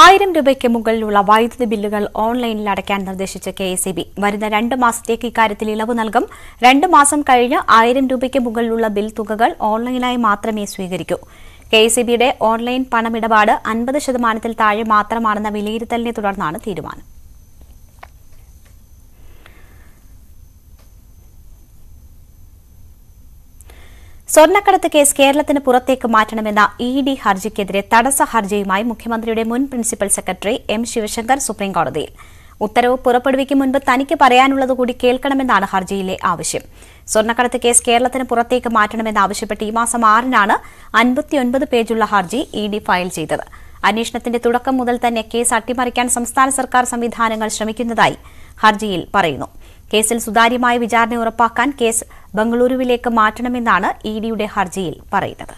ആയിരം രൂപയ്ക്ക് മുകളിലുള്ള വൈദ്യുതി ബില്ലുകൾ ഓൺലൈനിൽ അടയ്ക്കാൻ നിർദ്ദേശിച്ച കെ എസ് ബി വരുന്ന രണ്ട് മാസത്തേക്ക് ഇക്കാര്യത്തിൽ ഇളവ് നൽകും രണ്ട് മാസം കഴിഞ്ഞ് ആയിരം രൂപയ്ക്ക് മുകളിലുള്ള ബിൽ തുകകൾ ഓൺലൈനായി മാത്രമേ സ്വീകരിക്കൂ കെ എസ് ബിയുടെ ഓൺലൈൻ പണമിടപാട് അൻപത് ശതമാനത്തിൽ താഴെ മാത്രമാണെന്ന വിലയിരുത്തലിനെ തുടർന്നാണ് തീരുമാനം സ്വർണ്ണക്കടത്ത് കേസ് കേരളത്തിന് പുറത്തേക്ക് മാറ്റണമെന്ന ഇ ഡി ഹർജിക്കെതിരെ തടസ്സ ഹർജിയുമായി മുഖ്യമന്ത്രിയുടെ മുൻ പ്രിൻസിപ്പൽ സെക്രട്ടറി എം ശിവശങ്കർ സുപ്രീംകോടതിയിൽ ഉത്തരവ് പുറപ്പെടുവിക്കും മുൻപ് തനിക്ക് പറയാനുള്ളത് കൂടി കേൾക്കണമെന്നാണ് ഹർജിയിലെ ആവശ്യം സ്വർണ്ണക്കടത്ത് കേസ് കേരളത്തിന് പുറത്തേക്ക് മാറ്റണമെന്നാവശ്യപ്പെട്ട് ഈ മാസം ആറിനാണ് അൻപത്തിയൊൻപത് പേജുള്ള ഹർജി ഇ ഡി ഫയൽ ചെയ്തത് അന്വേഷണത്തിന്റെ തുടക്കം മുതൽ തന്നെ കേസ് അട്ടിമറിക്കാൻ സംസ്ഥാന സർക്കാർ സംവിധാനങ്ങൾ ശ്രമിക്കുന്നതായി ഹർജിയിൽ പറയുന്നു കേസിൽ സുതാര്യമായ വിചാരണ ഉറപ്പാക്കാൻ കേസ് ബംഗളൂരുവിലേക്ക് മാറ്റണമെന്നാണ് ഇഡിയുടെ ഹർജിയിൽ പറയുന്നത്